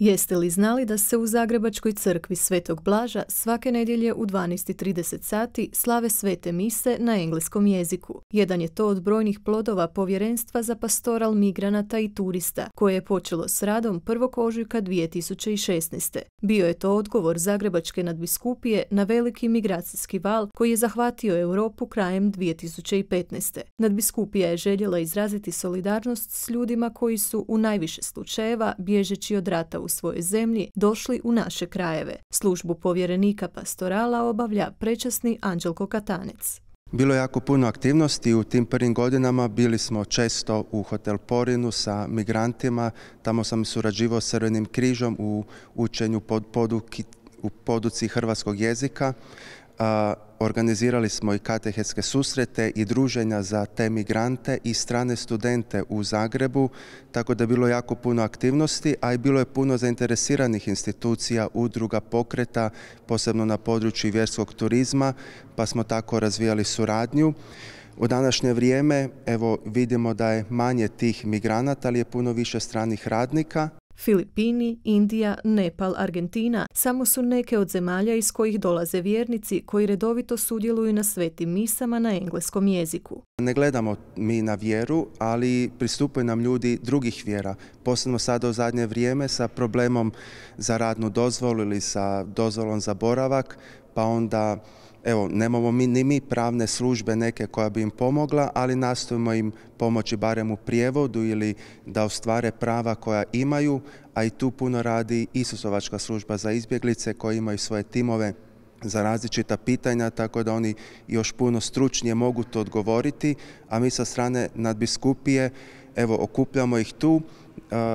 Jeste li znali da se u Zagrebačkoj crkvi Svetog Blaža svake nedjelje u 12.30 sati slave svete mise na engleskom jeziku? Jedan je to od brojnih plodova Povjerenstva za pastoral migranata i turista, koje je počelo s radom 1. ožujka 2016. Bio je to odgovor Zagrebačke nadbiskupije na veliki migracijski val koji je zahvatio Europu krajem 2015. Nadbiskupija je željela izraziti solidarnost s ljudima koji su u najviše slučajeva bježeći od rata u u svojoj zemlji došli u naše krajeve. Službu povjerenika pastorala obavlja prečasni Anđelko Katanec. Bilo je jako puno aktivnosti u tim prvim godinama, bili smo često u Hotel Porinu sa migrantima, tamo sam surađivao s Crvenim križom u učenju u poduci hrvatskog jezika organizirali smo i katehetske susrete i druženja za te migrante i strane studente u Zagrebu, tako da je bilo jako puno aktivnosti, a i bilo je puno zainteresiranih institucija, udruga, pokreta, posebno na području vjerskog turizma, pa smo tako razvijali suradnju. U današnje vrijeme evo, vidimo da je manje tih migranata, ali je puno više stranih radnika Filipini, Indija, Nepal, Argentina samo su neke od zemalja iz kojih dolaze vjernici koji redovito sudjeluju na svetim misama na engleskom jeziku. Ne gledamo mi na vjeru, ali pristupaju nam ljudi drugih vjera. Posebno sada u zadnje vrijeme sa problemom za radnu dozvolu ili sa dozvolom za boravak, pa onda evo, nemamo mi, ni mi pravne službe neke koja bi im pomogla, ali nastojimo im pomoći barem u prijevodu ili da ostvare prava koja imaju, a i tu puno radi Isusovačka služba za izbjeglice koji imaju svoje timove za različita pitanja, tako da oni još puno stručnije mogu to odgovoriti, a mi sa strane nadbiskupije, evo, okupljamo ih tu,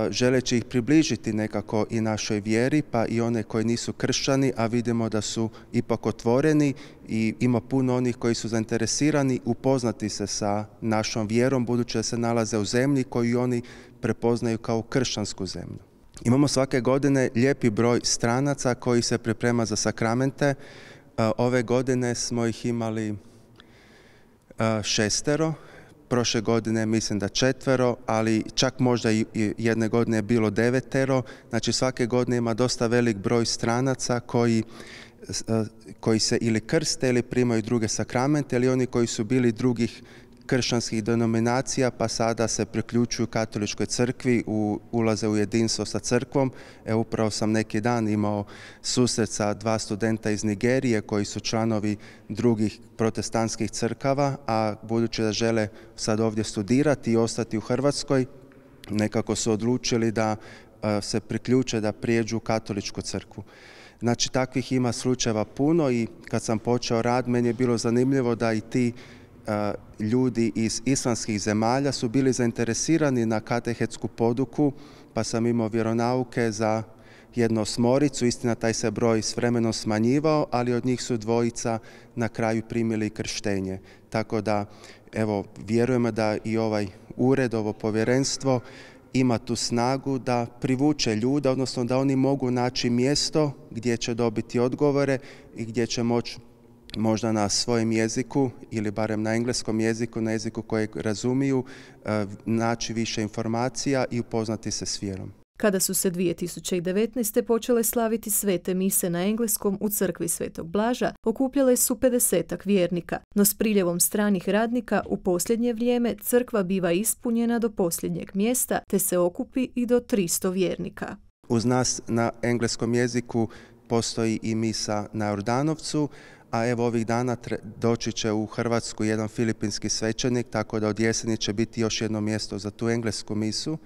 želeći ih približiti nekako i našoj vjeri, pa i one koji nisu kršćani, a vidimo da su ipak otvoreni i ima puno onih koji su zainteresirani upoznati se sa našom vjerom, budući da se nalaze u zemlji koju oni prepoznaju kao kršćansku zemlju. Imamo svake godine lijepi broj stranaca koji se priprema za sakramente. Ove godine smo ih imali šestero, prošle godine mislim da četvero, ali čak možda i jedne godine je bilo devetero. Znači svake godine ima dosta velik broj stranaca koji e, koji se ili krste ili primaju druge sakramente ili oni koji su bili drugih kršćanskih denominacija pa sada se priključuju katoličkoj crkvi, u, ulaze u jedinstvo sa crkvom. E, upravo sam neki dan imao susret sa dva studenta iz Nigerije koji su članovi drugih protestantskih crkava, a budući da žele sad ovdje studirati i ostati u Hrvatskoj, nekako su odlučili da e, se priključe da prijeđu u katoličku crkvu. Znači takvih ima slučajeva puno i kad sam počeo rad meni je bilo zanimljivo da i ti ljudi iz islamskih zemalja su bili zainteresirani na katehetsku poduku, pa sam imao vjeronauke za jedno smoricu. istina taj se broj s vremenom smanjivao, ali od njih su dvojica na kraju primili krštenje. Tako da, evo, vjerujemo da i ovaj ured, ovo povjerenstvo ima tu snagu da privuče ljuda, odnosno da oni mogu naći mjesto gdje će dobiti odgovore i gdje će moći možda na svojem jeziku ili barem na engleskom jeziku, na jeziku kojeg razumiju, e, naći više informacija i upoznati se s vjerom. Kada su se 2019. počele slaviti svete mise na engleskom u crkvi Svetog Blaža, okupljale su 50 vjernika, no s priljevom stranih radnika u posljednje vrijeme crkva biva ispunjena do posljednjeg mjesta, te se okupi i do 300 vjernika. Uz nas na engleskom jeziku postoji i misa na Jordanovcu, a evo ovih dana doći će u Hrvatsku jedan filipinski svećenik, tako da od jeseni će biti još jedno mjesto za tu englesku misu.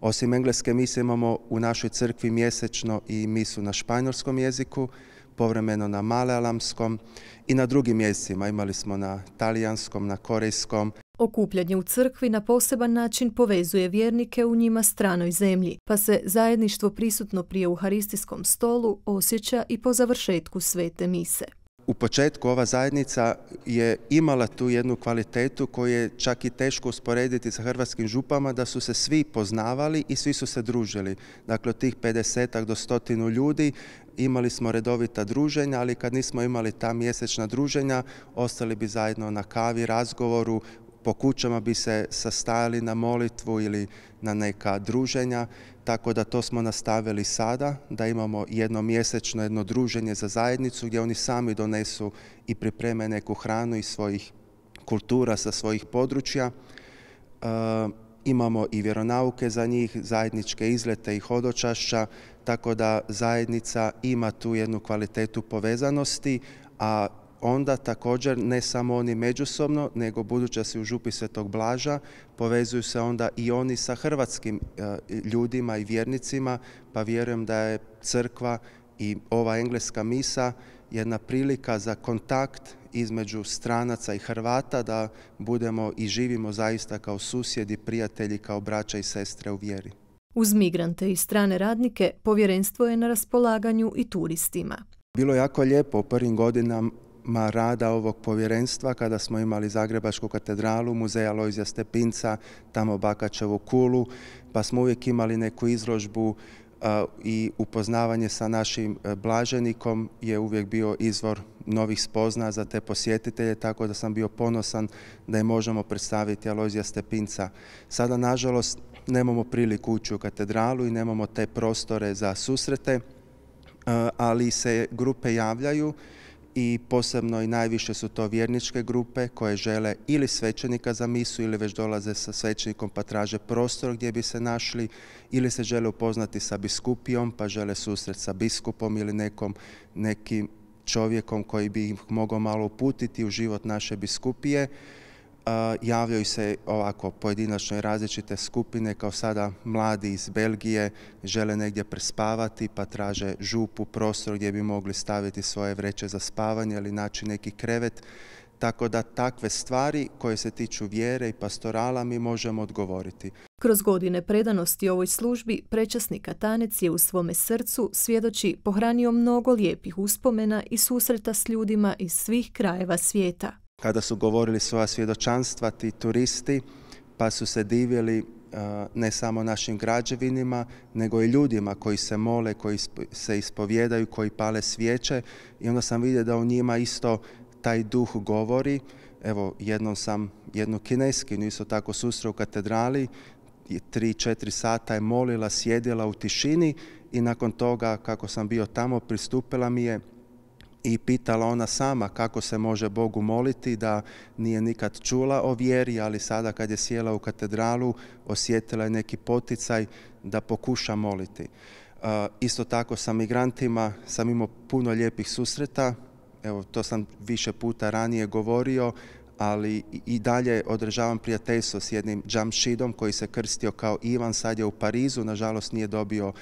Osim engleske mise imamo u našoj crkvi mjesečno i misu na španjolskom jeziku, povremeno na malealamskom i na drugim mjestima. Imali smo na talijanskom, na korejskom. Okupljanje u crkvi na poseban način povezuje vjernike u njima stranoj zemlji, pa se zajedništvo prisutno prije uharistikom stolu osjeća i po završetku svete mise u početku ova zajednica je imala tu jednu kvalitetu koju je čak i teško usporediti sa hrvatskim župama, da su se svi poznavali i svi su se družili. Dakle, od tih 50 do stotinu ljudi imali smo redovita druženja, ali kad nismo imali ta mjesečna druženja, ostali bi zajedno na kavi, razgovoru, po kućama bi se sastajali na molitvu ili na neka druženja, tako da to smo nastavili sada, da imamo jedno mjesečno jedno druženje za zajednicu gdje oni sami donesu i pripreme neku hranu iz svojih kultura, sa svojih područja. E, imamo i vjeronauke za njih, zajedničke izlete i hodočašća, tako da zajednica ima tu jednu kvalitetu povezanosti, a onda također ne samo oni međusobno, nego buduća da si u Župi Svetog Blaža, povezuju se onda i oni sa hrvatskim eh, ljudima i vjernicima, pa vjerujem da je crkva i ova engleska misa jedna prilika za kontakt između stranaca i Hrvata, da budemo i živimo zaista kao susjedi, prijatelji, kao braća i sestre u vjeri. Uz migrante i strane radnike povjerenstvo je na raspolaganju i turistima. Bilo je jako lijepo u prvim godinama rada ovog povjerenstva kada smo imali Zagrebačku katedralu, muzeja Lojzija Stepinca, tamo Bakačevu kulu, pa smo uvijek imali neku izložbu e, i upoznavanje sa našim e, blaženikom je uvijek bio izvor novih spozna za te posjetitelje, tako da sam bio ponosan da je možemo predstaviti Alojzija Stepinca. Sada, nažalost, nemamo priliku ući u katedralu i nemamo te prostore za susrete, e, ali se grupe javljaju i posebno i najviše su to vjerničke grupe koje žele ili svećenika za misu ili već dolaze sa svećenikom pa traže prostor gdje bi se našli ili se žele upoznati sa biskupijom pa žele susret sa biskupom ili nekom, nekim čovjekom koji bi ih mogao malo uputiti u život naše biskupije javljaju se ovako pojedinačno i različite skupine kao sada mladi iz Belgije žele negdje prespavati pa traže župu, prostor gdje bi mogli staviti svoje vreće za spavanje ili naći neki krevet. Tako da takve stvari koje se tiču vjere i pastorala mi možemo odgovoriti. Kroz godine predanosti ovoj službi prečasni katanec je u svome srcu svjedoči pohranio mnogo lijepih uspomena i susreta s ljudima iz svih krajeva svijeta kada su govorili svoja svjedočanstva ti turisti pa su se divjeli e, ne samo našim građevinima nego i ljudima koji se mole, koji se ispovjedaju, koji pale svijeće i onda sam vidio da u njima isto taj duh govori. Evo, jednom sam jednu kineskinu isto tako susreo u katedrali, tri, četiri sata je molila, sjedila u tišini i nakon toga kako sam bio tamo pristupila mi je i pitala ona sama kako se može Bogu moliti, da nije nikad čula o vjeri, ali sada kad je sjela u katedralu osjetila je neki poticaj da pokuša moliti. E, isto tako sa migrantima sam imao puno lijepih susreta, evo to sam više puta ranije govorio, ali i dalje održavam prijateljstvo s jednim džamšidom koji se krstio kao Ivan, sad je u Parizu, nažalost nije dobio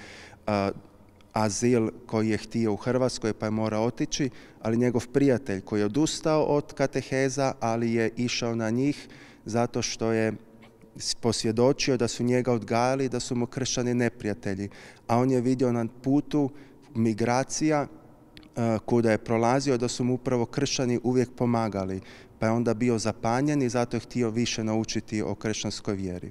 e, azil koji je htio u Hrvatskoj pa je morao otići, ali njegov prijatelj koji je odustao od kateheza, ali je išao na njih zato što je posvjedočio da su njega odgajali, da su mu kršćani neprijatelji. A on je vidio na putu migracija eh, kuda je prolazio da su mu upravo kršani uvijek pomagali, pa je onda bio zapanjen i zato je htio više naučiti o kršćanskoj vjeri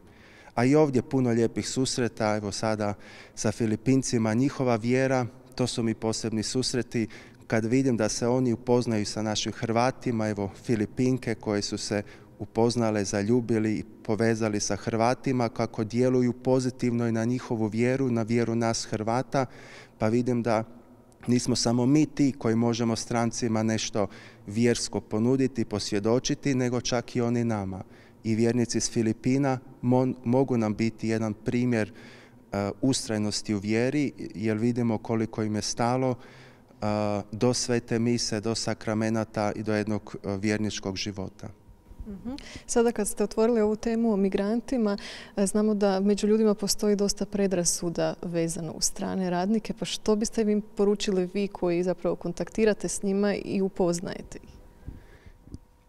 a i ovdje puno lijepih susreta, evo sada sa Filipincima, njihova vjera, to su mi posebni susreti kad vidim da se oni upoznaju sa našim Hrvatima, evo Filipinke koje su se upoznale, zaljubili i povezali sa Hrvatima, kako djeluju pozitivno i na njihovu vjeru, na vjeru nas Hrvata, pa vidim da nismo samo mi ti koji možemo strancima nešto vjersko ponuditi, posvjedočiti, nego čak i oni nama i vjernici iz Filipina mogu nam biti jedan primjer eh, ustrajnosti u vjeri jer vidimo koliko im je stalo eh, do svete mise, do sakramenata i do jednog eh, vjerničkog života. Mhm. Sada kad ste otvorili ovu temu o migrantima, znamo da među ljudima postoji dosta predrasuda vezano u strane radnike, pa što biste im poručili vi koji zapravo kontaktirate s njima i upoznajete ih?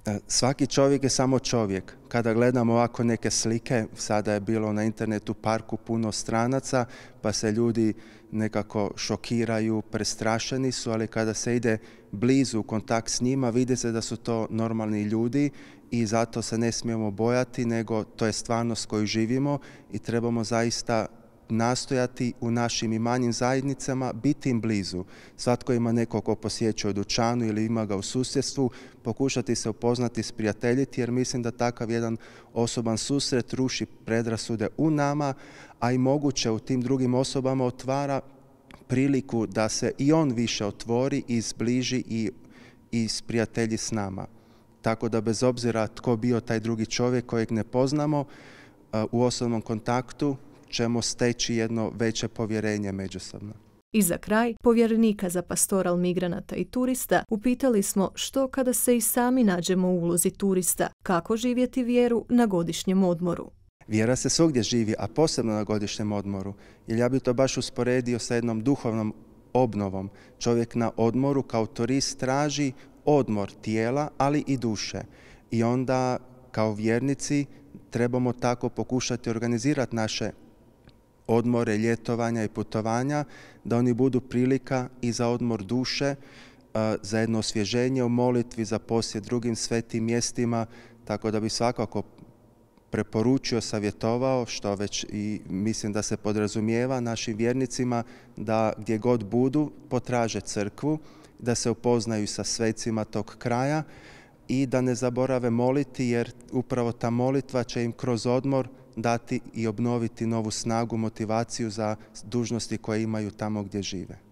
E, svaki čovjek je samo čovjek. Kada gledamo ovako neke slike, sada je bilo na internetu parku puno stranaca, pa se ljudi nekako šokiraju, prestrašeni su, ali kada se ide blizu u kontakt s njima, vide se da su to normalni ljudi i zato se ne smijemo bojati, nego to je stvarnost koju živimo i trebamo zaista nastojati u našim i manjim zajednicama biti im blizu. Svatko ima nekog ko posjeća u dućanu ili ima ga u susjedstvu, pokušati se upoznati s prijateljiti jer mislim da takav jedan osoban susret ruši predrasude u nama, a i moguće u tim drugim osobama otvara priliku da se i on više otvori i zbliži i, i sprijatelji s nama. Tako da bez obzira tko bio taj drugi čovjek kojeg ne poznamo, u osobnom kontaktu ćemo steći jedno veće povjerenje međusobno. I za kraj, povjerenika za pastoral migranata i turista upitali smo što kada se i sami nađemo u ulozi turista, kako živjeti vjeru na godišnjem odmoru. Vjera se svugdje živi, a posebno na godišnjem odmoru, jer ja bi to baš usporedio sa jednom duhovnom obnovom. Čovjek na odmoru kao turist traži odmor tijela, ali i duše. I onda kao vjernici trebamo tako pokušati organizirati naše odmore, ljetovanja i putovanja, da oni budu prilika i za odmor duše, e, za jedno osvježenje u molitvi, za posjet drugim svetim mjestima, tako da bi svakako preporučio, savjetovao, što već i mislim da se podrazumijeva našim vjernicima, da gdje god budu potraže crkvu, da se upoznaju sa svecima tog kraja i da ne zaborave moliti jer upravo ta molitva će im kroz odmor dati i obnoviti novu snagu, motivaciju za dužnosti koje imaju tamo gdje žive.